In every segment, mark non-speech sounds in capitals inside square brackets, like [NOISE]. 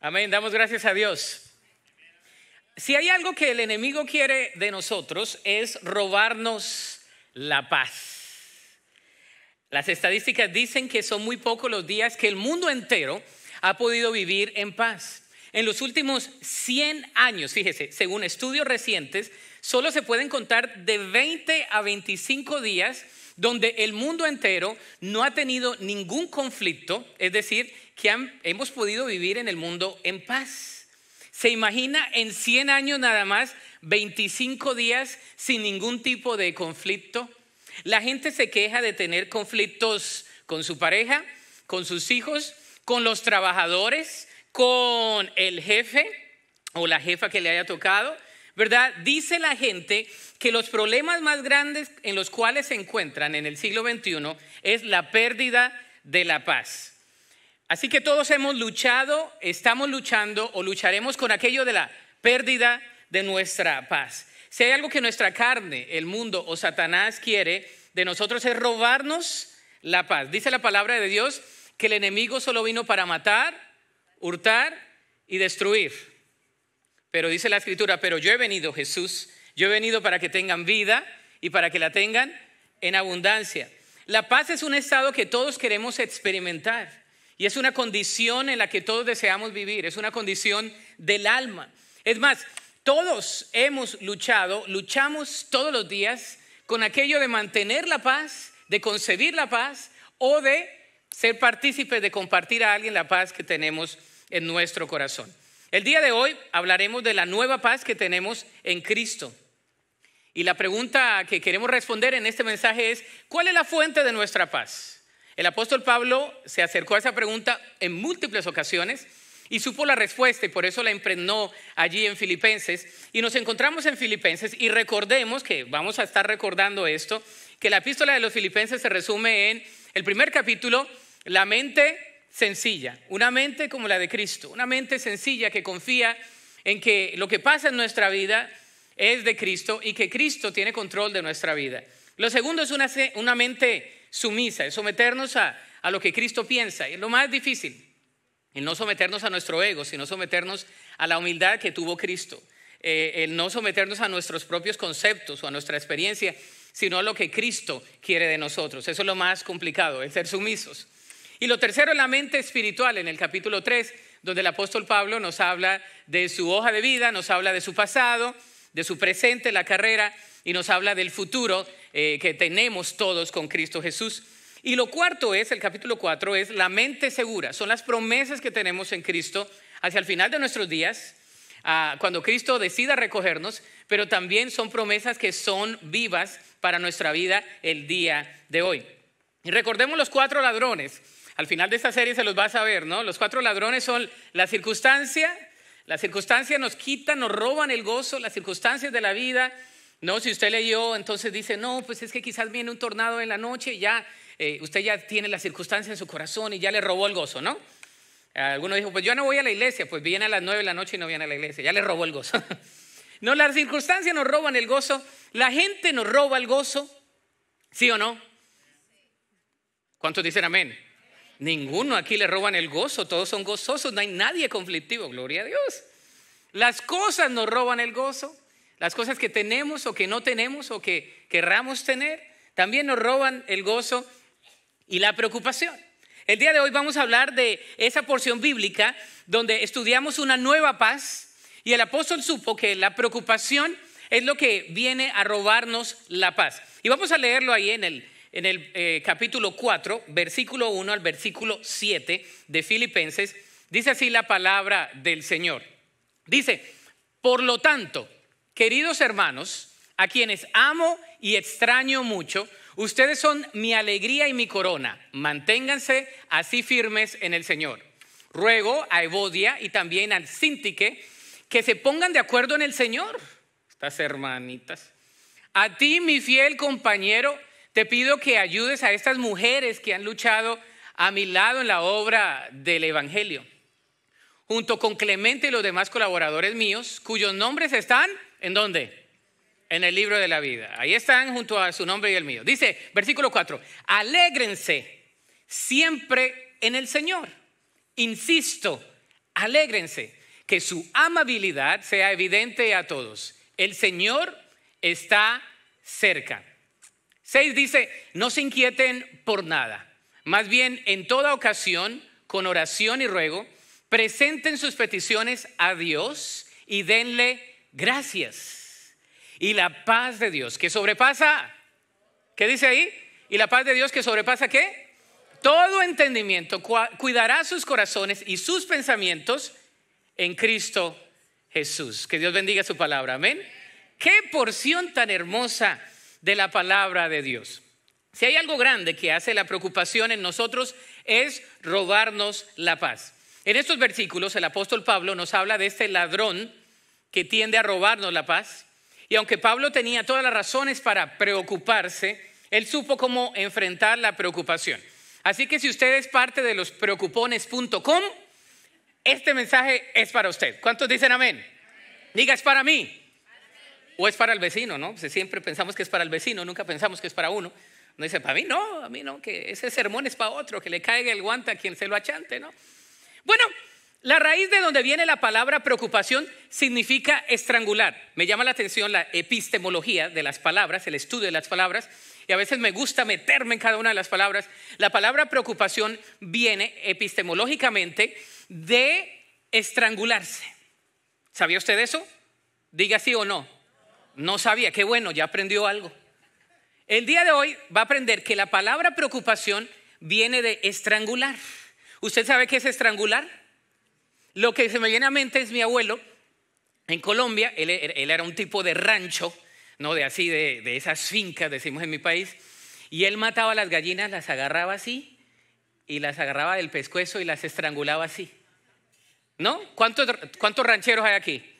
Amén, damos gracias a Dios. Si hay algo que el enemigo quiere de nosotros es robarnos la paz. Las estadísticas dicen que son muy pocos los días que el mundo entero ha podido vivir en paz. En los últimos 100 años, fíjese, según estudios recientes, solo se pueden contar de 20 a 25 días donde el mundo entero no ha tenido ningún conflicto, es decir, que hemos podido vivir en el mundo en paz. Se imagina en 100 años nada más 25 días sin ningún tipo de conflicto. La gente se queja de tener conflictos con su pareja, con sus hijos, con los trabajadores, con el jefe o la jefa que le haya tocado, ¿verdad? Dice la gente que los problemas más grandes en los cuales se encuentran en el siglo XXI es la pérdida de la paz. Así que todos hemos luchado, estamos luchando o lucharemos con aquello de la pérdida de nuestra paz. Si hay algo que nuestra carne, el mundo o Satanás quiere de nosotros es robarnos la paz. Dice la palabra de Dios que el enemigo solo vino para matar, hurtar y destruir. Pero dice la escritura, pero yo he venido, Jesús, yo he venido para que tengan vida y para que la tengan en abundancia. La paz es un estado que todos queremos experimentar. Y es una condición en la que todos deseamos vivir, es una condición del alma. Es más, todos hemos luchado, luchamos todos los días con aquello de mantener la paz, de concebir la paz o de ser partícipes de compartir a alguien la paz que tenemos en nuestro corazón. El día de hoy hablaremos de la nueva paz que tenemos en Cristo. Y la pregunta que queremos responder en este mensaje es, ¿cuál es la fuente de nuestra paz? El apóstol Pablo se acercó a esa pregunta en múltiples ocasiones y supo la respuesta y por eso la impregnó allí en Filipenses. Y nos encontramos en Filipenses y recordemos que vamos a estar recordando esto, que la epístola de los Filipenses se resume en el primer capítulo, la mente sencilla, una mente como la de Cristo, una mente sencilla que confía en que lo que pasa en nuestra vida es de Cristo y que Cristo tiene control de nuestra vida. Lo segundo es una, una mente sumisa, es someternos a, lo que Cristo piensa. Y es lo más difícil, el no someternos a nuestro ego, sino someternos a la humildad que tuvo Cristo. Eh, el no someternos a nuestros propios conceptos o a nuestra experiencia, sino a lo que Cristo quiere de nosotros. Eso es lo más complicado, el ser sumisos. Y lo tercero es la mente espiritual en el capítulo 3, donde el apóstol Pablo nos habla de su hoja de vida, nos habla de su pasado, de su presente, la carrera y nos habla del futuro eh, que tenemos todos con Cristo Jesús. Y lo cuarto es, el capítulo cuatro es la mente segura. Son las promesas que tenemos en Cristo hacia el final de nuestros días, cuando Cristo decida recogernos, pero también son promesas que son vivas para nuestra vida el día de hoy. Y recordemos los cuatro ladrones. Al final de esta serie se los vas a ver, ¿no? Los cuatro ladrones son la circunstancia, la circunstancia nos quita, nos roban el gozo, las circunstancias de la vida, no, si usted leyó, entonces dice, no, pues es que quizás viene un tornado en la noche y ya, eh, usted ya tiene la circunstancia en su corazón y ya le robó el gozo, ¿no? Alguno dijo, pues yo no voy a la iglesia, pues viene a las nueve de la noche y no viene a la iglesia, ya le robó el gozo. [LAUGHS] no, las circunstancias nos roban el gozo, la gente nos roba el gozo, ¿sí o no? ¿Cuántos dicen amén? Ninguno aquí le roban el gozo, todos son gozosos, no hay nadie conflictivo, gloria a Dios. Las cosas nos roban el gozo, las cosas que tenemos o que no tenemos o que querramos tener también nos roban el gozo y la preocupación. El día de hoy vamos a hablar de esa porción bíblica donde estudiamos una nueva paz y el apóstol supo que la preocupación es lo que viene a robarnos la paz. Y vamos a leerlo ahí en el, en el eh, capítulo 4, versículo 1 al versículo 7 de Filipenses. Dice así la palabra del Señor. Dice, por lo tanto, Queridos hermanos, a quienes amo y extraño mucho, ustedes son mi alegría y mi corona. Manténganse así firmes en el Señor. Ruego a Evodia y también al Sintique que se pongan de acuerdo en el Señor. Estas hermanitas. A ti, mi fiel compañero, te pido que ayudes a estas mujeres que han luchado a mi lado en la obra del Evangelio, junto con Clemente y los demás colaboradores míos, cuyos nombres están ¿En dónde? En el libro de la vida. Ahí están junto a su nombre y el mío. Dice, versículo 4, alégrense siempre en el Señor. Insisto, alégrense, que su amabilidad sea evidente a todos. El Señor está cerca. 6 dice, no se inquieten por nada. Más bien, en toda ocasión, con oración y ruego, presenten sus peticiones a Dios y denle gracias. Y la paz de Dios que sobrepasa, ¿qué dice ahí? Y la paz de Dios que sobrepasa qué? Todo entendimiento cuidará sus corazones y sus pensamientos en Cristo Jesús. Que Dios bendiga su palabra, amén. Qué porción tan hermosa de la palabra de Dios. Si hay algo grande que hace la preocupación en nosotros es robarnos la paz. En estos versículos el apóstol Pablo nos habla de este ladrón que tiende a robarnos la paz. Y aunque Pablo tenía todas las razones para preocuparse, él supo cómo enfrentar la preocupación. Así que si usted es parte de los preocupones.com, este mensaje es para usted. ¿Cuántos dicen amén? Diga, es para mí. O es para el vecino, ¿no? siempre pensamos que es para el vecino, nunca pensamos que es para uno. No dice, para mí no, a mí no, que ese sermón es para otro, que le caiga el guante a quien se lo achante, ¿no? Bueno, la raíz de donde viene la palabra preocupación significa estrangular. Me llama la atención la epistemología de las palabras, el estudio de las palabras, y a veces me gusta meterme en cada una de las palabras. La palabra preocupación viene epistemológicamente de estrangularse. ¿Sabía usted eso? Diga sí o no. No sabía, qué bueno, ya aprendió algo. El día de hoy va a aprender que la palabra preocupación viene de estrangular. ¿Usted sabe qué es estrangular? Lo que se me viene a mente es mi abuelo en Colombia, él, era un tipo de rancho, ¿no? De así, de, esas fincas, decimos en mi país, y él mataba a las gallinas, las agarraba así, y las agarraba del pescuezo y las estrangulaba así. ¿No? ¿Cuántos, rancheros hay aquí?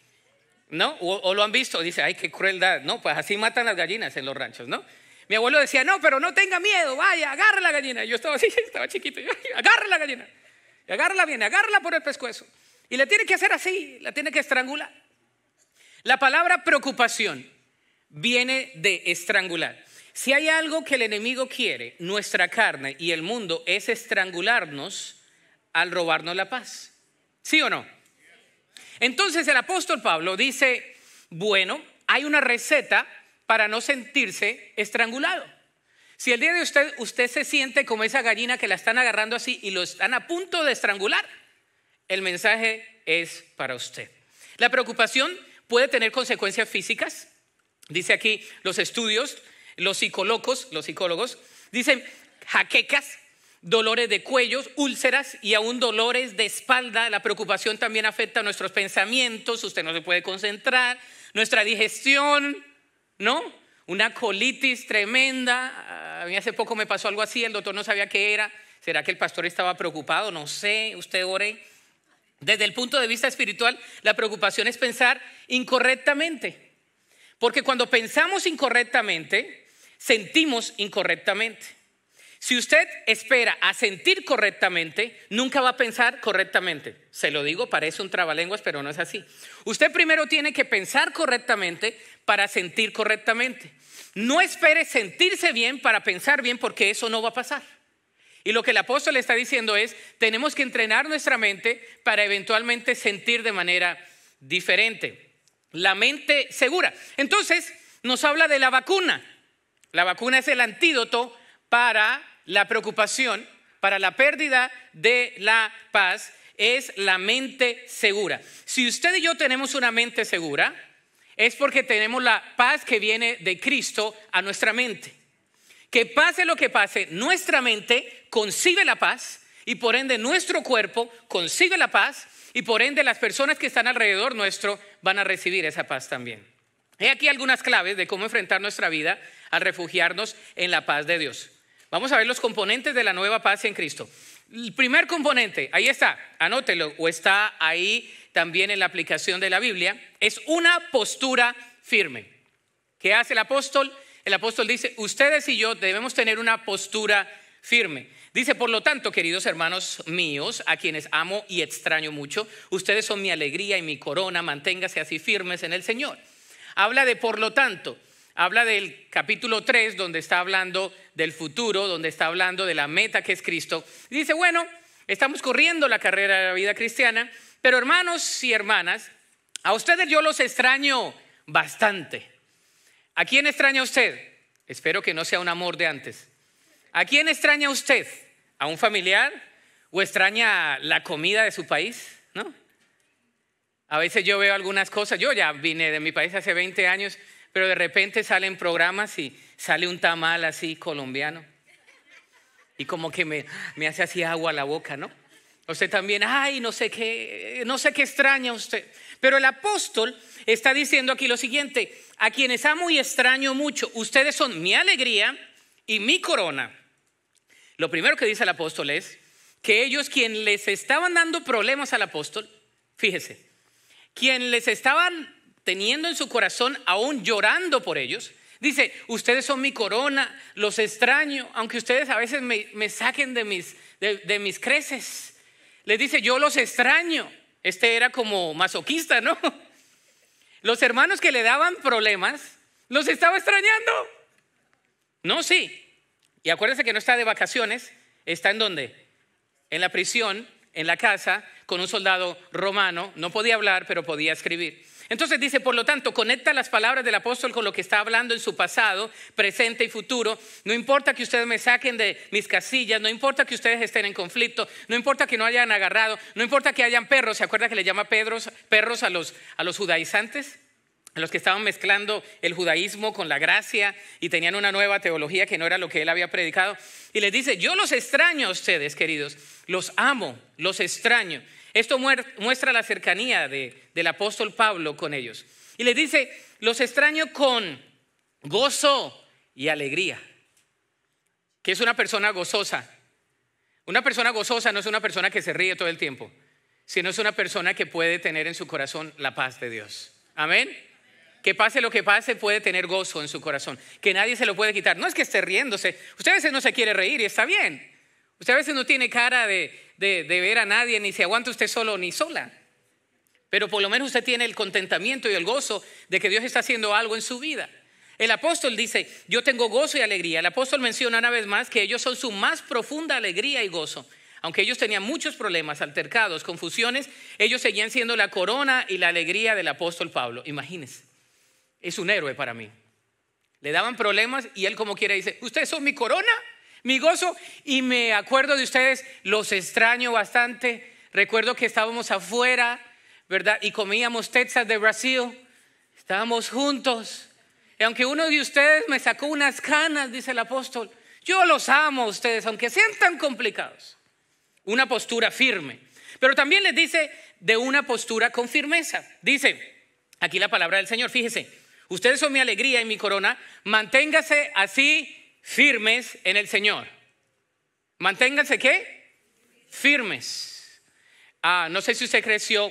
¿No? O, lo han visto, dice, ay, qué crueldad. No, pues así matan las gallinas en los ranchos, ¿no? Mi abuelo decía, no, pero no tenga miedo, vaya, agarra la gallina. yo estaba así, [LAUGHS] estaba chiquito, agarre la gallina, agárrala bien, agárrala por el pescuezo. Y la tiene que hacer así, la tiene que estrangular. La palabra preocupación viene de estrangular. Si hay algo que el enemigo quiere, nuestra carne y el mundo, es estrangularnos al robarnos la paz. ¿Sí o no? Entonces el apóstol Pablo dice, bueno, hay una receta para no sentirse estrangulado. Si el día de usted usted se siente como esa gallina que la están agarrando así y lo están a punto de estrangular, el mensaje es para usted. La preocupación puede tener consecuencias físicas. Dice aquí los estudios, los psicólogos, los psicólogos dicen jaquecas, dolores de cuellos, úlceras y aún dolores de espalda. La preocupación también afecta nuestros pensamientos, usted no se puede concentrar, nuestra digestión, ¿no? Una colitis tremenda. A mí hace poco me pasó algo así, el doctor no sabía qué era. ¿Será que el pastor estaba preocupado? No sé, usted ore desde el punto de vista espiritual, la preocupación es pensar incorrectamente. Porque cuando pensamos incorrectamente, sentimos incorrectamente. Si usted espera a sentir correctamente, nunca va a pensar correctamente. Se lo digo, parece un trabalenguas, pero no es así. Usted primero tiene que pensar correctamente para sentir correctamente. No espere sentirse bien para pensar bien porque eso no va a pasar. Y lo que el apóstol está diciendo es, tenemos que entrenar nuestra mente para eventualmente sentir de manera diferente. La mente segura. Entonces, nos habla de la vacuna. La vacuna es el antídoto para la preocupación, para la pérdida de la paz, es la mente segura. Si usted y yo tenemos una mente segura, es porque tenemos la paz que viene de Cristo a nuestra mente. Que pase lo que pase, nuestra mente concibe la paz y por ende nuestro cuerpo concibe la paz y por ende las personas que están alrededor nuestro van a recibir esa paz también. He aquí algunas claves de cómo enfrentar nuestra vida al refugiarnos en la paz de Dios. Vamos a ver los componentes de la nueva paz en Cristo. El primer componente, ahí está, anótelo, o está ahí también en la aplicación de la Biblia, es una postura firme. Que hace el apóstol? el apóstol dice, ustedes y yo debemos tener una postura firme. Dice, por lo tanto, queridos hermanos míos, a quienes amo y extraño mucho, ustedes son mi alegría y mi corona, manténgase así firmes en el Señor. Habla de, por lo tanto, habla del capítulo 3, donde está hablando del futuro, donde está hablando de la meta que es Cristo. Dice, bueno, estamos corriendo la carrera de la vida cristiana, pero hermanos y hermanas, a ustedes yo los extraño bastante. ¿A quién extraña usted? Espero que no sea un amor de antes. ¿A quién extraña usted? ¿A un familiar? ¿O extraña la comida de su país? ¿No? A veces yo veo algunas cosas, yo ya vine de mi país hace 20 años, pero de repente salen programas y sale un tamal así colombiano. Y como que me, me hace así agua a la boca, ¿no? Usted también, ay, no sé qué, no sé qué extraña usted. Pero el apóstol está diciendo aquí lo siguiente, a quienes amo y extraño mucho, ustedes son mi alegría y mi corona. Lo primero que dice el apóstol es que ellos quien les estaban dando problemas al apóstol, fíjese, quien les estaban teniendo en su corazón, aún llorando por ellos, dice, ustedes son mi corona, los extraño, aunque ustedes a veces me, saquen de mis, de mis creces. Les dice, yo los extraño. Este era como masoquista, ¿no? [LAUGHS] Los hermanos que le daban problemas, los estaba extrañando. No, sí. Y acuérdense que no está de vacaciones, está en donde, En la prisión, en la casa, con un soldado romano. No podía hablar, pero podía escribir. Entonces dice, por lo tanto, conecta las palabras del apóstol con lo que está hablando en su pasado, presente y futuro. No importa que ustedes me saquen de mis casillas, no importa que ustedes estén en conflicto, no importa que no hayan agarrado, no importa que hayan perros. ¿Se acuerda que le llama perros a los, a los judaizantes? A los que estaban mezclando el judaísmo con la gracia y tenían una nueva teología que no era lo que él había predicado. Y les dice, yo los extraño a ustedes, queridos, los amo, los extraño. Esto muestra la cercanía del apóstol Pablo con ellos. Y les dice, los extraño con gozo y alegría. Que es una persona gozosa. Una persona gozosa no es una persona que se ríe todo el tiempo, sino es una persona que puede tener en su corazón la paz de Dios. Amén. Que pase lo que pase, puede tener gozo en su corazón, que nadie se lo puede quitar. No es que esté riéndose, usted no se quiere reír y está bien, Usted a veces no tiene cara de, ver a nadie, ni se aguanta usted solo ni sola. Pero por lo menos usted tiene el contentamiento y el gozo de que Dios está haciendo algo en su vida. El apóstol dice, yo tengo gozo y alegría. El apóstol menciona una vez más que ellos son su más profunda alegría y gozo. Aunque ellos tenían muchos problemas, altercados, confusiones, ellos seguían siendo la corona y la alegría del apóstol Pablo. Imagínense, es un héroe para mí. Le daban problemas y él como quiera dice, ustedes son mi corona mi gozo. Y me acuerdo de ustedes, los extraño bastante. Recuerdo que estábamos afuera, ¿verdad? Y comíamos Texas de Brasil. Estábamos juntos. Y aunque uno de ustedes me sacó unas canas, dice el apóstol, yo los amo a ustedes, aunque sean tan complicados. Una postura firme. Pero también les dice de una postura con firmeza. Dice, aquí la palabra del Señor, fíjese, ustedes son mi alegría y mi corona, manténgase así firmes en el Señor. Manténganse qué? Firmes. Ah, no sé si usted creció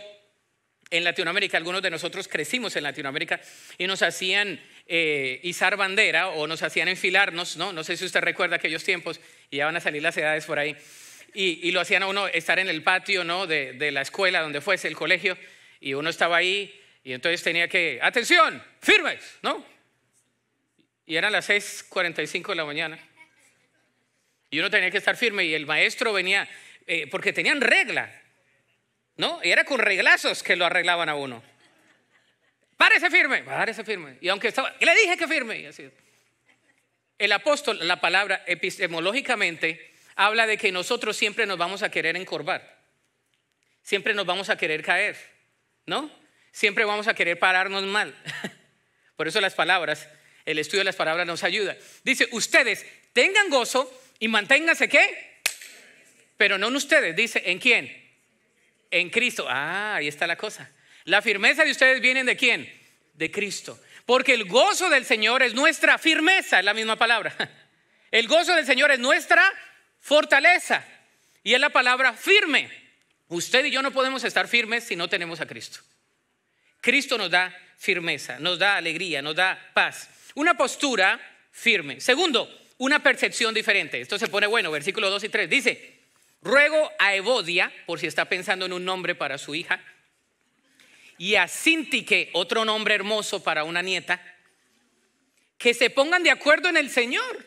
en Latinoamérica, algunos de nosotros crecimos en Latinoamérica y nos hacían eh, izar bandera o nos hacían enfilarnos, ¿no? No sé si usted recuerda aquellos tiempos y ya van a salir las edades por ahí. Y, lo hacían a uno estar en el patio, ¿no? De, de la escuela, donde fuese el colegio, y uno estaba ahí y entonces tenía que, atención, firmes, ¿no? Y eran las 6:45 de la mañana. Y uno tenía que estar firme y el maestro venía, eh, porque tenían regla, ¿no? Y era con reglazos que lo arreglaban a uno. Párese firme, párese firme. Y aunque estaba, le dije que firme. Y así. El apóstol, la palabra epistemológicamente, habla de que nosotros siempre nos vamos a querer encorvar. Siempre nos vamos a querer caer, ¿no? Siempre vamos a querer pararnos mal. [LAUGHS] Por eso las palabras el estudio de las palabras nos ayuda. Dice, ustedes tengan gozo y manténganse qué. Pero no en ustedes, dice, ¿en quién? En Cristo. Ah, ahí está la cosa. La firmeza de ustedes viene de quién? De Cristo. Porque el gozo del Señor es nuestra firmeza, es la misma palabra. [LAUGHS] El gozo del Señor es nuestra fortaleza. Y es la palabra firme. Usted y yo no podemos estar firmes si no tenemos a Cristo. Cristo nos da firmeza, nos da alegría, nos da paz. Una postura firme. Segundo, una percepción diferente. Esto se pone bueno, versículo 2 y 3. Dice, ruego a Evodia, por si está pensando en un nombre para su hija, y a Sintique, otro nombre hermoso para una nieta, que se pongan de acuerdo en el Señor.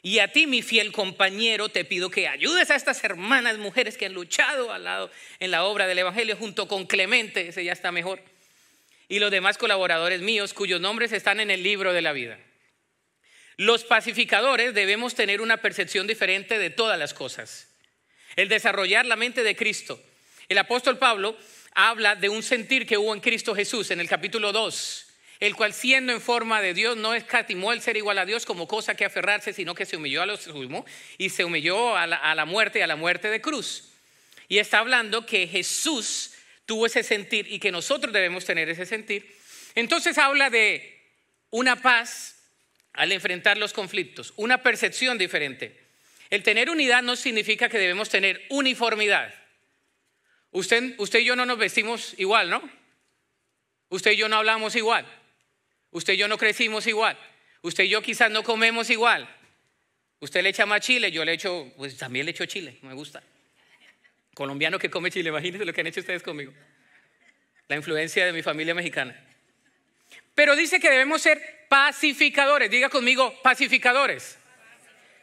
Y a ti, mi fiel compañero, te pido que ayudes a estas hermanas mujeres que han luchado al lado en la obra del Evangelio junto con Clemente, ese ya está mejor y los demás colaboradores míos cuyos nombres están en el libro de la vida. Los pacificadores debemos tener una percepción diferente de todas las cosas. El desarrollar la mente de Cristo. El apóstol Pablo habla de un sentir que hubo en Cristo Jesús en el capítulo 2, el cual siendo en forma de Dios no escatimó el ser igual a Dios como cosa que aferrarse, sino que se humilló a los sumo y se humilló a la, a la muerte y a la muerte de cruz. Y está hablando que Jesús tuvo ese sentir y que nosotros debemos tener ese sentir. Entonces habla de una paz al enfrentar los conflictos, una percepción diferente. El tener unidad no significa que debemos tener uniformidad. Usted, usted y yo no nos vestimos igual, ¿no? Usted y yo no hablamos igual. Usted y yo no crecimos igual. Usted y yo quizás no comemos igual. Usted le echa más chile, yo le echo, pues también le echo chile, me gusta. Colombiano que come chile, imagínense lo que han hecho ustedes conmigo. La influencia de mi familia mexicana. Pero dice que debemos ser pacificadores. Diga conmigo, pacificadores.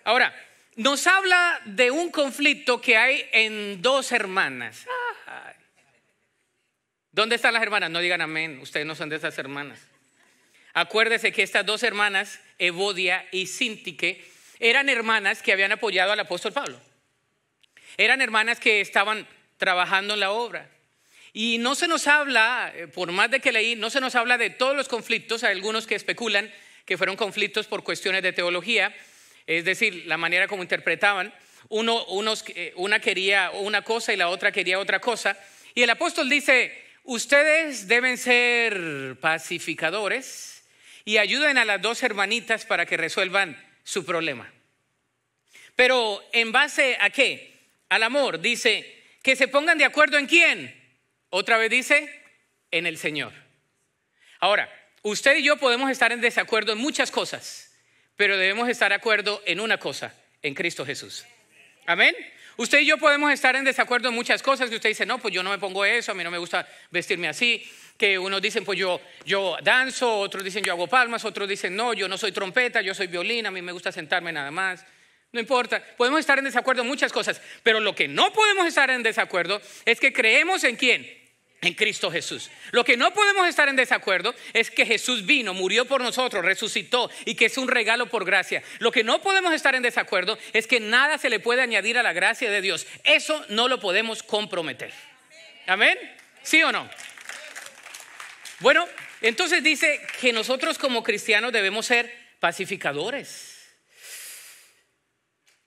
Ahora, nos habla de un conflicto que hay en dos hermanas. ¿Dónde están las hermanas? No digan amén, ustedes no son de esas hermanas. Acuérdese que estas dos hermanas, Evodia y Sintique, eran hermanas que habían apoyado al apóstol Pablo. Eran hermanas que estaban trabajando en la obra. Y no se nos habla, eh, por más de que leí, no se nos habla de todos los conflictos, hay algunos que especulan que fueron conflictos por cuestiones de teología, es decir, la manera como interpretaban. Uno, unos, eh, una quería una cosa y la otra quería otra cosa. Y el apóstol dice, ustedes deben ser pacificadores y ayuden a las dos hermanitas para que resuelvan su problema. Pero en base a qué? al amor. Dice, que se pongan de acuerdo en quién. Otra vez dice, en el Señor. Ahora, usted y yo podemos estar en desacuerdo en muchas cosas, pero debemos estar de acuerdo en una cosa, en Cristo Jesús. Amén. Usted y yo podemos estar en desacuerdo en muchas cosas que usted dice, no, pues yo no me pongo eso, a mí no me gusta vestirme así, que unos dicen, pues yo, yo danzo, otros dicen, yo hago palmas, otros dicen, no, yo no soy trompeta, yo soy violín, a mí me gusta sentarme nada más. No importa, podemos estar en desacuerdo en muchas cosas, pero lo que no podemos estar en desacuerdo es que creemos en quién, en Cristo Jesús. Lo que no podemos estar en desacuerdo es que Jesús vino, murió por nosotros, resucitó y que es un regalo por gracia. Lo que no podemos estar en desacuerdo es que nada se le puede añadir a la gracia de Dios. Eso no lo podemos comprometer. Amén. ¿Sí o no? Bueno, entonces dice que nosotros como cristianos debemos ser pacificadores.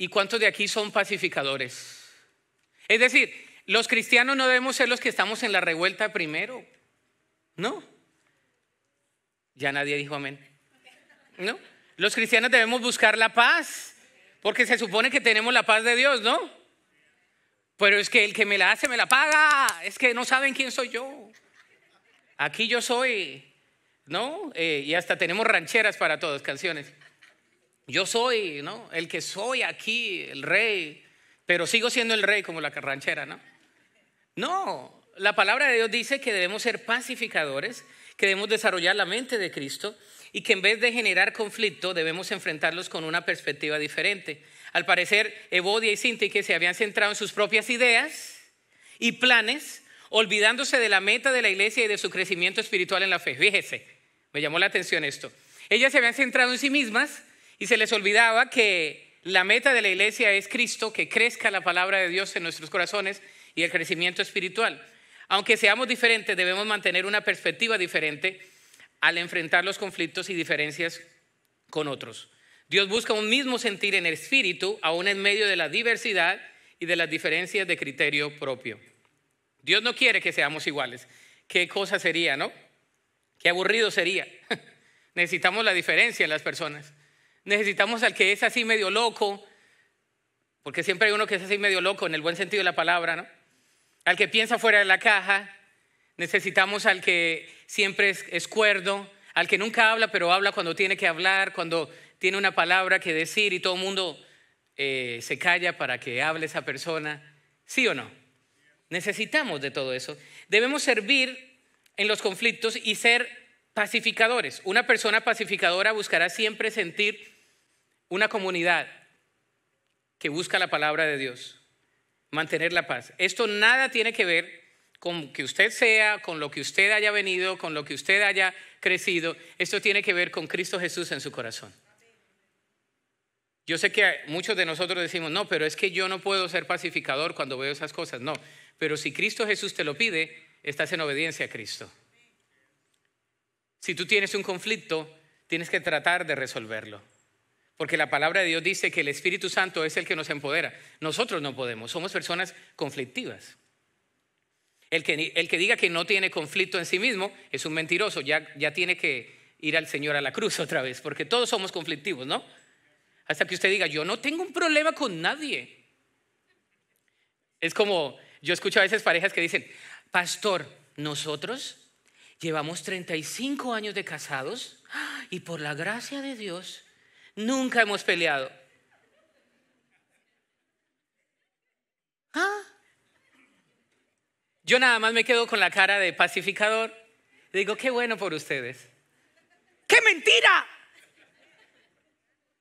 ¿Y cuántos de aquí son pacificadores? Es decir, los cristianos no debemos ser los que estamos en la revuelta primero. No. Ya nadie dijo amén. No. Los cristianos debemos buscar la paz, porque se supone que tenemos la paz de Dios, ¿no? Pero es que el que me la hace me la paga. Es que no saben quién soy yo. Aquí yo soy, ¿no? Eh, y hasta tenemos rancheras para todos, canciones yo soy, ¿no? El que soy aquí, el rey, pero sigo siendo el rey como la carranchera, ¿no? No, la palabra de Dios dice que debemos ser pacificadores, que debemos desarrollar la mente de Cristo y que en vez de generar conflicto debemos enfrentarlos con una perspectiva diferente. Al parecer, Evodia y Sinti que se habían centrado en sus propias ideas y planes, olvidándose de la meta de la iglesia y de su crecimiento espiritual en la fe. Fíjese, me llamó la atención esto. Ellas se habían centrado en sí mismas, y se les olvidaba que la meta de la iglesia es Cristo, que crezca la palabra de Dios en nuestros corazones y el crecimiento espiritual. Aunque seamos diferentes, debemos mantener una perspectiva diferente al enfrentar los conflictos y diferencias con otros. Dios busca un mismo sentir en el espíritu, aún en medio de la diversidad y de las diferencias de criterio propio. Dios no quiere que seamos iguales. Qué cosa sería, ¿no? Qué aburrido sería. [LAUGHS] Necesitamos la diferencia en las personas necesitamos al que es así medio loco, porque siempre hay uno que es así medio loco en el buen sentido de la palabra, ¿no? Al que piensa fuera de la caja, necesitamos al que siempre es, cuerdo, al que nunca habla, pero habla cuando tiene que hablar, cuando tiene una palabra que decir y todo el mundo eh, se calla para que hable esa persona. ¿Sí o no? Necesitamos de todo eso. Debemos servir en los conflictos y ser pacificadores. Una persona pacificadora buscará siempre sentir una comunidad que busca la palabra de Dios, mantener la paz. Esto nada tiene que ver con que usted sea, con lo que usted haya venido, con lo que usted haya crecido. Esto tiene que ver con Cristo Jesús en su corazón. Yo sé que muchos de nosotros decimos, no, pero es que yo no puedo ser pacificador cuando veo esas cosas. No, pero si Cristo Jesús te lo pide, estás en obediencia a Cristo. Si tú tienes un conflicto, tienes que tratar de resolverlo. Porque la palabra de Dios dice que el Espíritu Santo es el que nos empodera. Nosotros no podemos, somos personas conflictivas. El que, el que diga que no tiene conflicto en sí mismo es un mentiroso, ya, ya tiene que ir al Señor a la cruz [LAUGHS] otra vez, porque todos somos conflictivos, ¿no? Hasta que usted diga, yo no tengo un problema con nadie. Es como, yo escucho a veces parejas que dicen, pastor, nosotros llevamos 35 años de casados y por la gracia de Dios Nunca hemos peleado. ¿Ah? Yo nada más me quedo con la cara de pacificador. Digo, qué bueno por ustedes. ¡Qué mentira!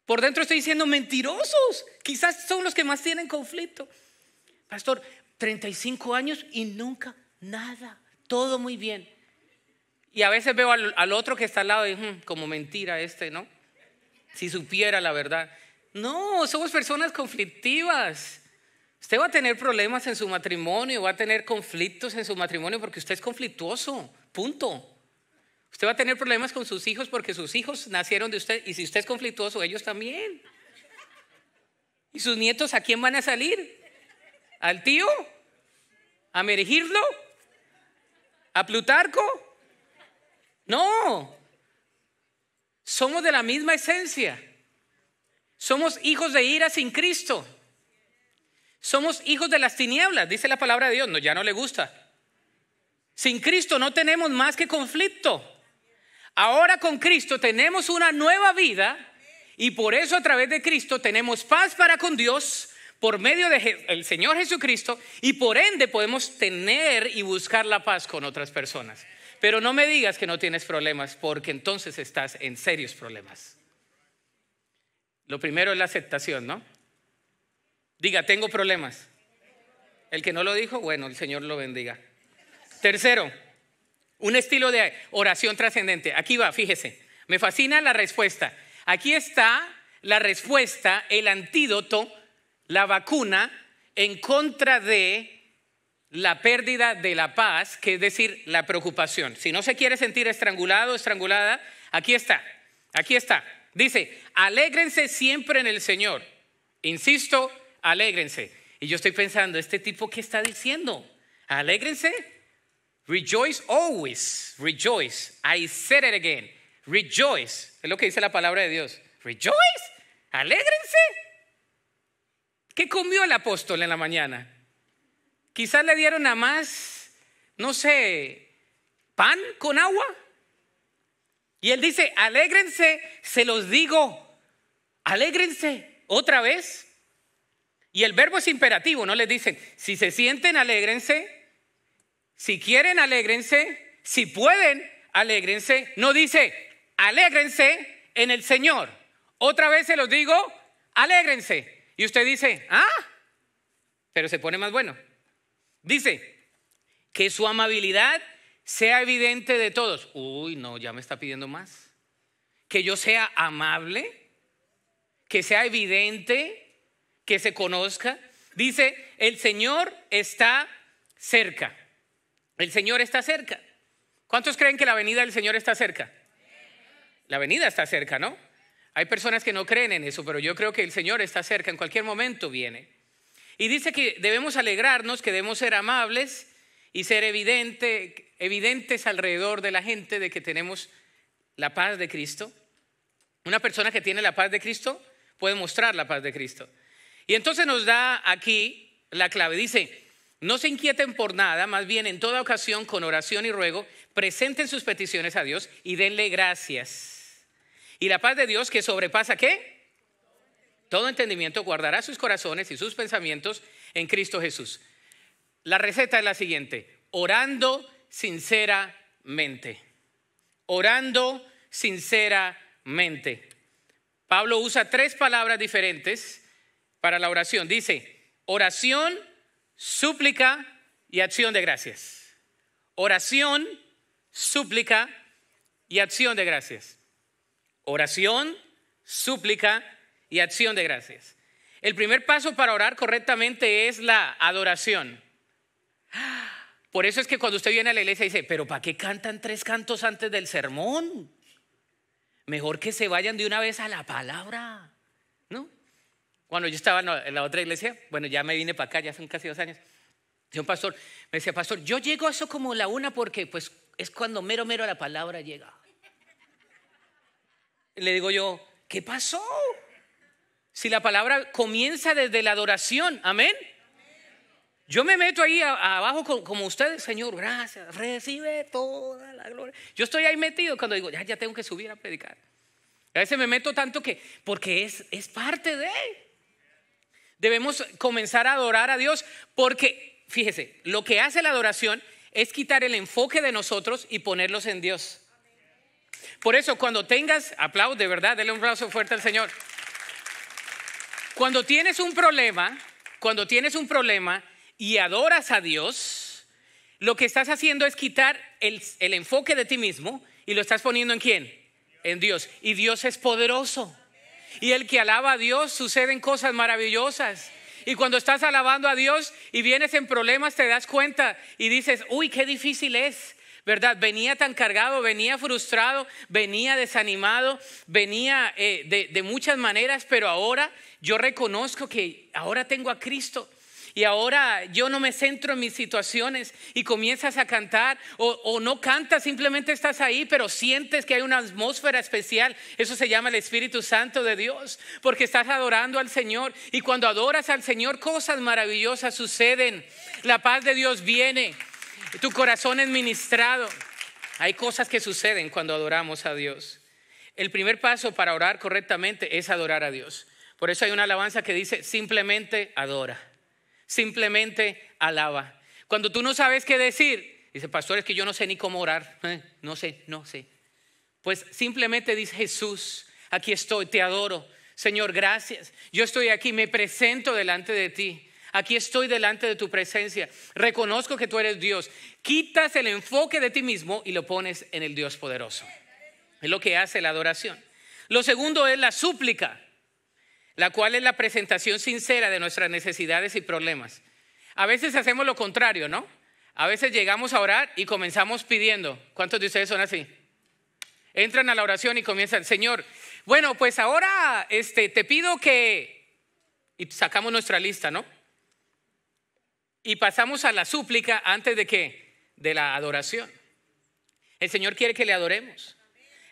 Por dentro estoy diciendo mentirosos. Quizás son los que más tienen conflicto. Pastor, 35 años y nunca nada. Todo muy bien. Y a veces veo al, otro que está al lado y hmm, como mentira este, ¿no? si supiera la verdad. No, somos personas conflictivas. Usted va a tener problemas en su matrimonio, va a tener conflictos en su matrimonio porque usted es conflictuoso, punto. Usted va a tener problemas con sus hijos porque sus hijos nacieron de usted y si usted es conflictuoso, ellos también. ¿Y sus nietos a quién van a salir? ¿Al tío? ¿A Merigirlo? ¿A Plutarco? No, somos de la misma esencia. Somos hijos de ira sin Cristo. Somos hijos de las tinieblas, dice la palabra de Dios. No, ya no le gusta. Sin Cristo no tenemos más que conflicto. Ahora con Cristo tenemos una nueva vida y por eso a través de Cristo tenemos paz para con Dios por medio del Señor Jesucristo y por ende podemos tener y buscar la paz con otras personas. Pero no me digas que no tienes problemas, porque entonces estás en serios problemas. Lo primero es la aceptación, ¿no? Diga, tengo problemas. El que no lo dijo, bueno, el Señor lo bendiga. Tercero, un estilo de oración trascendente. Aquí va, fíjese. Me fascina la respuesta. Aquí está la respuesta, el antídoto, la vacuna en contra de la pérdida de la paz, que es decir, la preocupación. Si no se quiere sentir estrangulado, estrangulada, aquí está, aquí está. Dice, alégrense siempre en el Señor. Insisto, alégrense. Y yo estoy pensando, ¿este tipo qué está diciendo? Alégrense. Rejoice always. Rejoice. I said it again. Rejoice. Es lo que dice la palabra de Dios. Rejoice. Alégrense. ¿Qué comió el apóstol en la mañana? Quizás le dieron a más, no sé, pan con agua. Y él dice, alégrense, se los digo, alégrense otra vez. Y el verbo es imperativo, no les dicen, si se sienten, alégrense, si quieren, alégrense, si pueden, alégrense. No dice, alégrense en el Señor. Otra vez se los digo, alégrense. Y usted dice, ah, pero se pone más bueno. Dice, que su amabilidad sea evidente de todos. Uy, no, ya me está pidiendo más. Que yo sea amable, que sea evidente, que se conozca. Dice, el Señor está cerca. El Señor está cerca. ¿Cuántos creen que la venida del Señor está cerca? La venida está cerca, ¿no? Hay personas que no creen en eso, pero yo creo que el Señor está cerca, en cualquier momento viene. Y dice que debemos alegrarnos, que debemos ser amables y ser evidente, evidentes alrededor de la gente de que tenemos la paz de Cristo. Una persona que tiene la paz de Cristo puede mostrar la paz de Cristo. Y entonces nos da aquí la clave. Dice, no se inquieten por nada, más bien en toda ocasión con oración y ruego, presenten sus peticiones a Dios y denle gracias. Y la paz de Dios que sobrepasa qué? todo entendimiento guardará sus corazones y sus pensamientos en Cristo Jesús. La receta es la siguiente, orando sinceramente, orando sinceramente. Pablo usa tres palabras diferentes para la oración. Dice, oración, súplica y acción de gracias. Oración, súplica y acción de gracias. Oración, súplica y acción de gracias. El primer paso para orar correctamente es la adoración. Por eso es que cuando usted viene a la iglesia dice, pero ¿para qué cantan tres cantos antes del sermón? Mejor que se vayan de una vez a la palabra, ¿no? Cuando yo estaba en la otra iglesia, bueno, ya me vine para acá, ya son casi dos años, y un pastor, me decía, pastor, yo llego a eso como la una porque pues es cuando mero, mero a la palabra llega. Le digo yo, ¿qué pasó? Si la palabra comienza desde la adoración, amén. Yo me meto ahí abajo como ustedes, Señor, gracias, recibe toda la gloria. Yo estoy ahí metido cuando digo, ya, ya tengo que subir a predicar. A veces me meto tanto que, porque es, es parte de... Debemos comenzar a adorar a Dios porque, fíjese, lo que hace la adoración es quitar el enfoque de nosotros y ponerlos en Dios. Por eso, cuando tengas, aplaude, ¿verdad? Dele un aplauso fuerte al Señor. Cuando tienes un problema, cuando tienes un problema y adoras a Dios, lo que estás haciendo es quitar el, enfoque de ti mismo y lo estás poniendo en quién? En Dios. Y Dios es poderoso. Y el que alaba a Dios suceden cosas maravillosas. Y cuando estás alabando a Dios y vienes en problemas, te das cuenta y dices, uy, qué difícil es. ¿verdad? Venía tan cargado, venía frustrado, venía desanimado, venía eh, de, muchas maneras, pero ahora yo reconozco que ahora tengo a Cristo. Y ahora yo no me centro en mis situaciones y comienzas a cantar o, o, no cantas, simplemente estás ahí, pero sientes que hay una atmósfera especial. Eso se llama el Espíritu Santo de Dios, porque estás adorando al Señor. Y cuando adoras al Señor, cosas maravillosas suceden. La paz de Dios viene. Tu corazón es ministrado. Hay cosas que suceden cuando adoramos a Dios. El primer paso para orar correctamente es adorar a Dios. Por eso hay una alabanza que dice, simplemente adora, simplemente alaba. Cuando tú no sabes qué decir, dice, pastor, es que yo no sé ni cómo orar. Eh, no sé, no sé. Pues simplemente dice, Jesús, aquí estoy, te adoro. Señor, gracias. Yo estoy aquí, me presento delante de ti. Aquí estoy delante de tu presencia. Reconozco que tú eres Dios. Quitas el enfoque de ti mismo y lo pones en el Dios poderoso. Es lo que hace la adoración. Lo segundo es la súplica, la cual es la presentación sincera de nuestras necesidades y problemas. A veces hacemos lo contrario, ¿no? A veces llegamos a orar y comenzamos pidiendo. ¿Cuántos de ustedes son así? Entran a la oración y comienzan, Señor, bueno, pues ahora este, te pido que... Y sacamos nuestra lista, ¿no? y pasamos a la súplica antes de que De la adoración. El Señor quiere que le adoremos.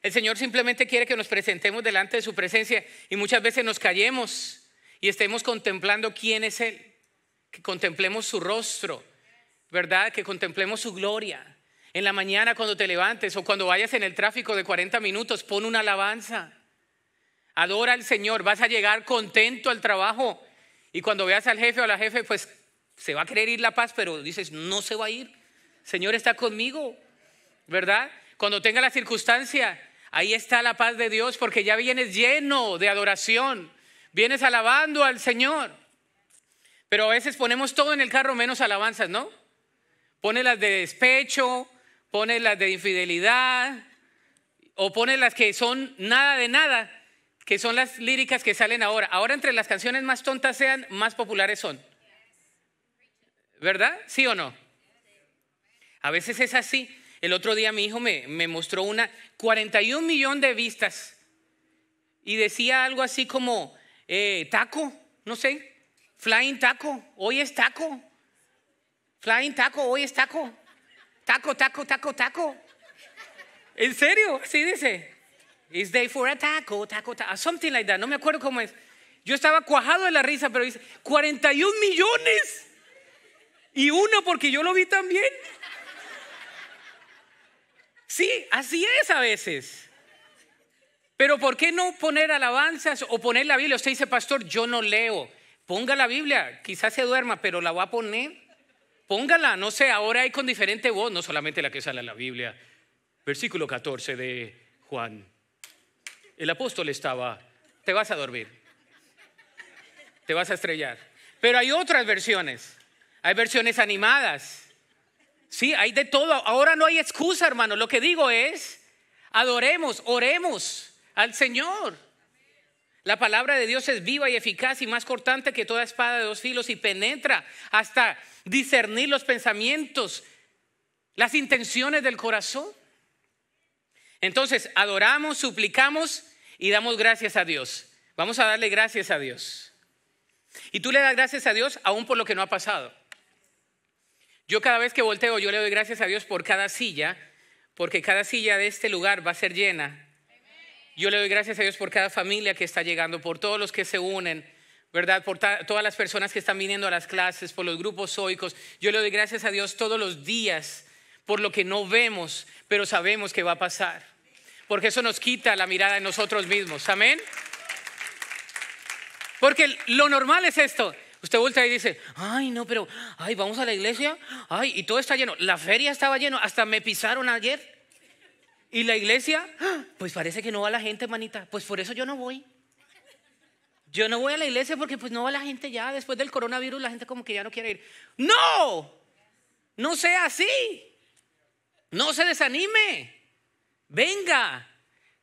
El Señor simplemente quiere que nos presentemos delante de su presencia y muchas veces nos callemos y estemos contemplando quién es Él, que contemplemos su rostro, ¿verdad? Que contemplemos su gloria. En la mañana cuando te levantes o cuando vayas en el tráfico de 40 minutos, pon una alabanza. Adora al Señor, vas a llegar contento al trabajo. Y cuando veas al jefe o a la jefe, pues se va a querer ir la paz, pero dices, no se va a ir. Señor está conmigo, ¿verdad? Cuando tenga la circunstancia, ahí está la paz de Dios, porque ya vienes lleno de adoración, vienes alabando al Señor. Pero a veces ponemos todo en el carro menos alabanzas, ¿no? Pone las de despecho, pone las de infidelidad, o pone las que son nada de nada, que son las líricas que salen ahora. Ahora entre las canciones más tontas sean, más populares son. ¿Verdad? ¿Sí o no? A veces es así. El otro día mi hijo me, mostró una 41 millón de vistas y decía algo así como eh, taco, no sé, flying taco, hoy es taco, flying taco, hoy es taco, taco, taco, taco, taco. ¿En serio? Así dice. It's day for a taco, taco, taco, something like that. No me acuerdo cómo es. Yo estaba cuajado de la risa, pero dice, 41 millones. Y uno porque yo lo vi también. Sí, así es a veces. Pero ¿por qué no poner alabanzas o poner la Biblia? Usted dice, pastor, yo no leo. Ponga la Biblia, quizás se duerma, pero la va a poner. Póngala, no sé, ahora hay con diferente voz, no solamente la que sale en la Biblia. Versículo 14 de Juan. El apóstol estaba, te vas a dormir, te vas a estrellar. Pero hay otras versiones hay versiones animadas. Sí, hay de todo. Ahora no hay excusa, hermano. Lo que digo es, adoremos, oremos al Señor. La palabra de Dios es viva y eficaz y más cortante que toda espada de dos filos y penetra hasta discernir los pensamientos, las intenciones del corazón. Entonces, adoramos, suplicamos y damos gracias a Dios. Vamos a darle gracias a Dios. Y tú le das gracias a Dios aún por lo que no ha pasado. Yo cada vez que volteo, yo le doy gracias a Dios por cada silla, porque cada silla de este lugar va a ser llena. Yo le doy gracias a Dios por cada familia que está llegando, por todos los que se unen. ¿verdad? Por todas las personas que están viniendo a las clases, por los grupos zoicos. Yo le doy gracias a Dios todos los días por lo que no vemos, pero sabemos que va a pasar. Porque eso nos quita la mirada de nosotros mismos. Amén. Porque lo normal es esto. Usted vuelta y dice, ay, no, pero, ay, vamos a la iglesia, ay, y todo está lleno. La feria estaba lleno, hasta me pisaron ayer. Y la iglesia, ¡ah! pues parece que no va la gente, manita. Pues por eso yo no voy. Yo no voy a la iglesia porque pues no va la gente ya. Después del coronavirus la gente como que ya no quiere ir. No, no sea así. No se desanime. Venga,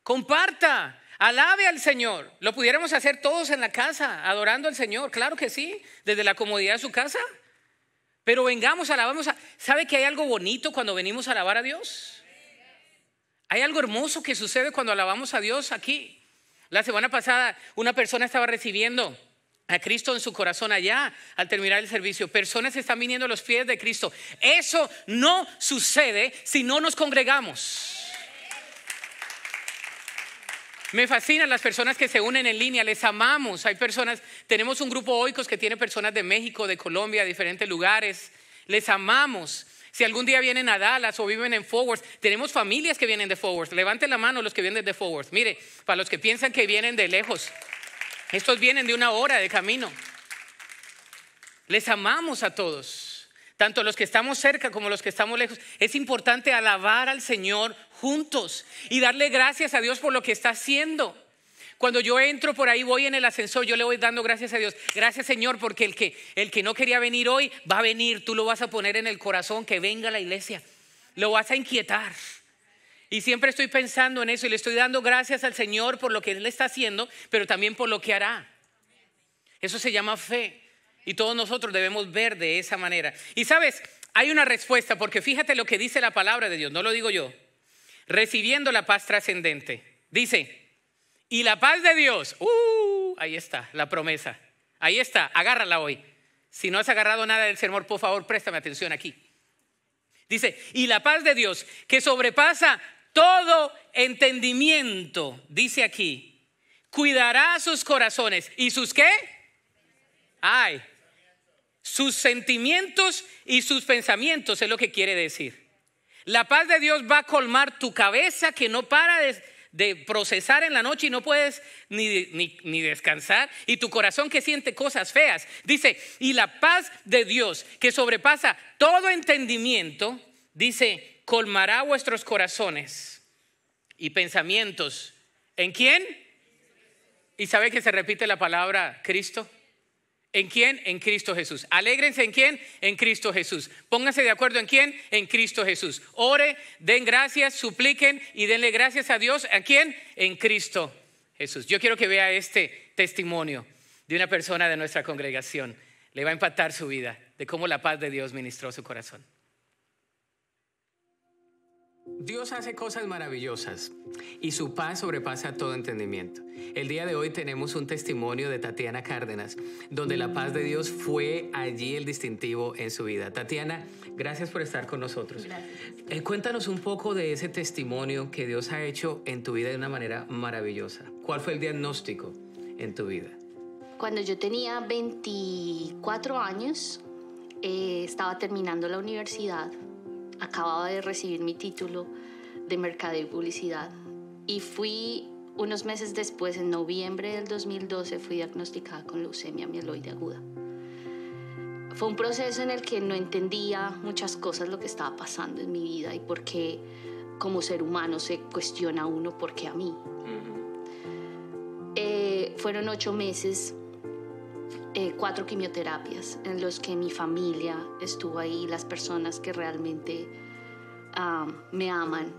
comparta, Alabe al Señor. Lo pudiéramos hacer todos en la casa, adorando al Señor. Claro que sí, desde la comodidad de su casa. Pero vengamos, alabamos. A... ¿Sabe que hay algo bonito cuando venimos a alabar a Dios? Hay algo hermoso que sucede cuando alabamos a Dios aquí. La semana pasada una persona estaba recibiendo a Cristo en su corazón allá al terminar el servicio. Personas están viniendo a los pies de Cristo. Eso no sucede si no nos congregamos. Me fascinan las personas que se unen en línea, les amamos. Hay personas, tenemos un grupo Oicos que tiene personas de México, de Colombia, de diferentes lugares. Les amamos. Si algún día vienen a Dallas o viven en Forward, tenemos familias que vienen de Forward. Levanten la mano los que vienen de Forward. Mire, para los que piensan que vienen de lejos, estos vienen de una hora de camino. Les amamos a todos tanto los que estamos cerca como los que estamos lejos, es importante alabar al Señor juntos y darle gracias a Dios por lo que está haciendo. Cuando yo entro por ahí, voy en el ascensor, yo le voy dando gracias a Dios. Gracias Señor, porque el que, el que no quería venir hoy va a venir. Tú lo vas a poner en el corazón, que venga a la iglesia. Lo vas a inquietar. Y siempre estoy pensando en eso y le estoy dando gracias al Señor por lo que Él está haciendo, pero también por lo que hará. Eso se llama fe. Y todos nosotros debemos ver de esa manera. Y sabes, hay una respuesta, porque fíjate lo que dice la palabra de Dios, no lo digo yo. Recibiendo la paz trascendente. Dice, y la paz de Dios, uh, ahí está, la promesa. Ahí está, agárrala hoy. Si no has agarrado nada del sermón, por favor, préstame atención aquí. Dice, y la paz de Dios, que sobrepasa todo entendimiento, dice aquí, cuidará sus corazones. ¿Y sus qué? Ay, sus sentimientos y sus pensamientos es lo que quiere decir. La paz de Dios va a colmar tu cabeza que no para de, procesar en la noche y no puedes ni, ni, ni, descansar, y tu corazón que siente cosas feas. Dice, y la paz de Dios que sobrepasa todo entendimiento, dice, colmará vuestros corazones y pensamientos. ¿En quién? ¿Y sabe que se repite la palabra Cristo? ¿En quién? En Cristo Jesús. Alégrense en quién? En Cristo Jesús. Pónganse de acuerdo en quién? En Cristo Jesús. Ore, den gracias, supliquen y denle gracias a Dios. ¿A quién? En Cristo Jesús. Yo quiero que vea este testimonio de una persona de nuestra congregación. Le va a impactar su vida, de cómo la paz de Dios ministró su corazón. Dios hace cosas maravillosas y su paz sobrepasa todo entendimiento. El día de hoy tenemos un testimonio de Tatiana Cárdenas, donde la paz de Dios fue allí el distintivo en su vida. Tatiana, gracias por estar con nosotros. Eh, cuéntanos un poco de ese testimonio que Dios ha hecho en tu vida de una manera maravillosa. ¿Cuál fue el diagnóstico en tu vida? Cuando yo tenía 24 años, eh, estaba terminando la universidad acababa de recibir mi título de Mercadeo y Publicidad y fui unos meses después, en noviembre del 2012, fui diagnosticada con leucemia mieloide aguda. Fue un proceso en el que no entendía muchas cosas lo que estaba pasando en mi vida y por qué como ser humano se cuestiona uno por qué a mí. Eh, fueron ocho meses eh, cuatro quimioterapias en los que mi familia estuvo ahí, las personas que realmente ah, me aman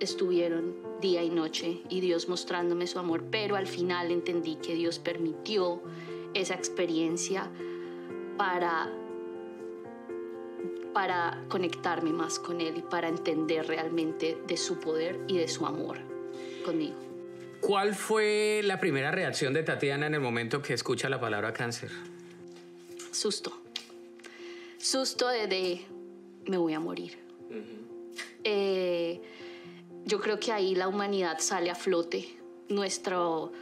estuvieron día y noche y Dios mostrándome su amor, pero al final entendí que Dios permitió esa experiencia para para conectarme más con Él y para entender realmente de su poder y de su amor conmigo. ¿Cuál fue la primera reacción de Tatiana en el momento que escucha la palabra cáncer? Susto. Susto de, me voy a morir. Eh, yo creo que ahí la humanidad sale a flote. Nuestro,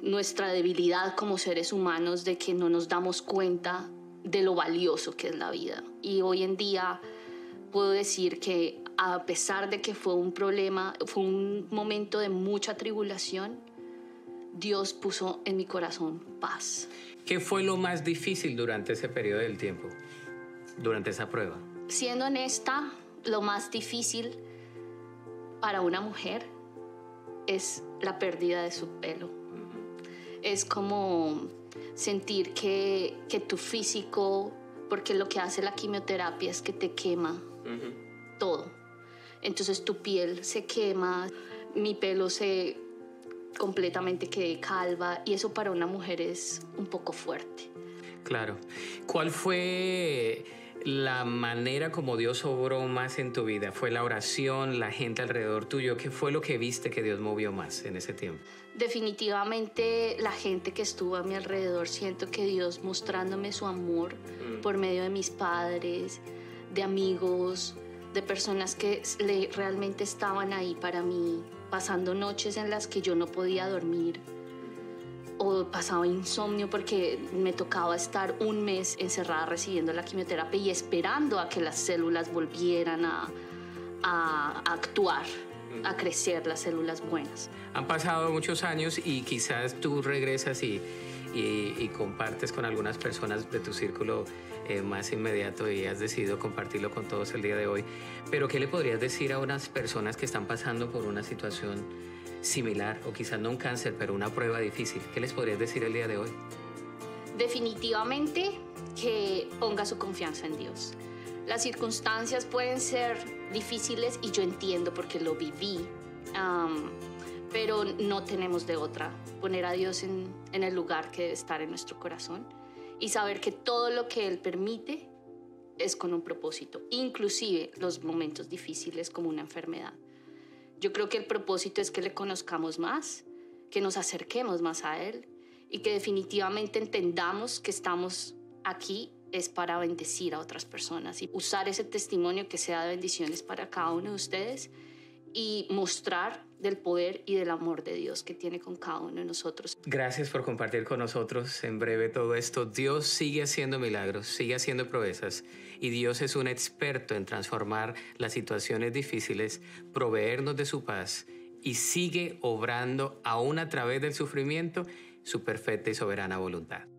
nuestra debilidad como seres humanos de que no nos damos cuenta de lo valioso que es la vida. Y hoy en día puedo decir que a pesar de que fue un problema, fue un momento de mucha tribulación, Dios puso en mi corazón paz. ¿Qué fue lo más difícil durante ese periodo del tiempo, durante esa prueba? Siendo honesta, lo más difícil para una mujer es la pérdida de su pelo. Es como sentir que, tu físico, porque lo que hace la quimioterapia es que te quema todo. Entonces tu piel se quema, mi pelo se completamente quedé calva y eso para una mujer es un poco fuerte. Claro. ¿Cuál fue la manera como Dios obró más en tu vida? ¿Fue la oración, la gente alrededor tuyo? ¿Qué fue lo que viste que Dios movió más en ese tiempo? Definitivamente la gente que estuvo a mi alrededor, siento que Dios mostrándome su amor mm. por medio de mis padres, de amigos, de personas que realmente estaban ahí para mí, pasando noches en las que yo no podía dormir o pasaba insomnio porque me tocaba estar un mes encerrada recibiendo la quimioterapia y esperando a que las células volvieran a, actuar a crecer las células buenas. Han pasado muchos años y quizás tú regresas y, compartes con algunas personas de tu círculo eh, más inmediato y has decidido compartirlo con todos el día de hoy. Pero ¿qué le podrías decir a unas personas que están pasando por una situación similar o quizás no un cáncer, pero una prueba difícil? ¿Qué les podrías decir el día de hoy? Definitivamente que ponga su confianza en Dios. Las circunstancias pueden ser difíciles y yo entiendo porque lo viví, pero no tenemos de otra. Poner a Dios en, en el lugar que debe estar en nuestro corazón y saber que todo lo que Él permite es con un propósito, inclusive los momentos difíciles como una enfermedad. Yo creo que el propósito es que le conozcamos más, que nos acerquemos más a Él y que definitivamente entendamos que estamos aquí es para bendecir a otras personas y usar ese testimonio que sea de bendiciones para cada uno de ustedes y mostrar del poder y del amor de Dios que tiene con cada uno de nosotros. Gracias por compartir con nosotros en breve todo esto. Dios sigue haciendo milagros, sigue haciendo proezas y Dios es un experto en transformar las situaciones difíciles, proveernos de su paz y sigue obrando aún a través del sufrimiento su perfecta y soberana voluntad.